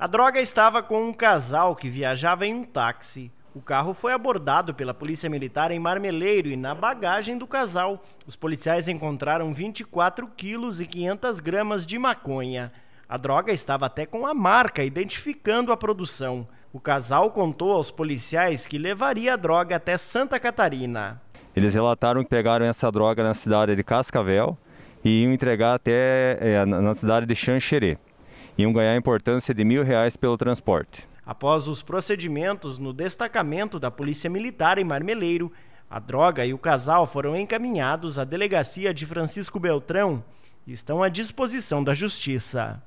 A droga estava com um casal que viajava em um táxi. O carro foi abordado pela polícia militar em Marmeleiro e na bagagem do casal, os policiais encontraram 24 quilos e 500 gramas de maconha. A droga estava até com a marca identificando a produção. O casal contou aos policiais que levaria a droga até Santa Catarina. Eles relataram que pegaram essa droga na cidade de Cascavel e iam entregar até é, na cidade de Xanxerê iam ganhar importância de mil reais pelo transporte. Após os procedimentos no destacamento da Polícia Militar em Marmeleiro, a droga e o casal foram encaminhados à delegacia de Francisco Beltrão e estão à disposição da Justiça.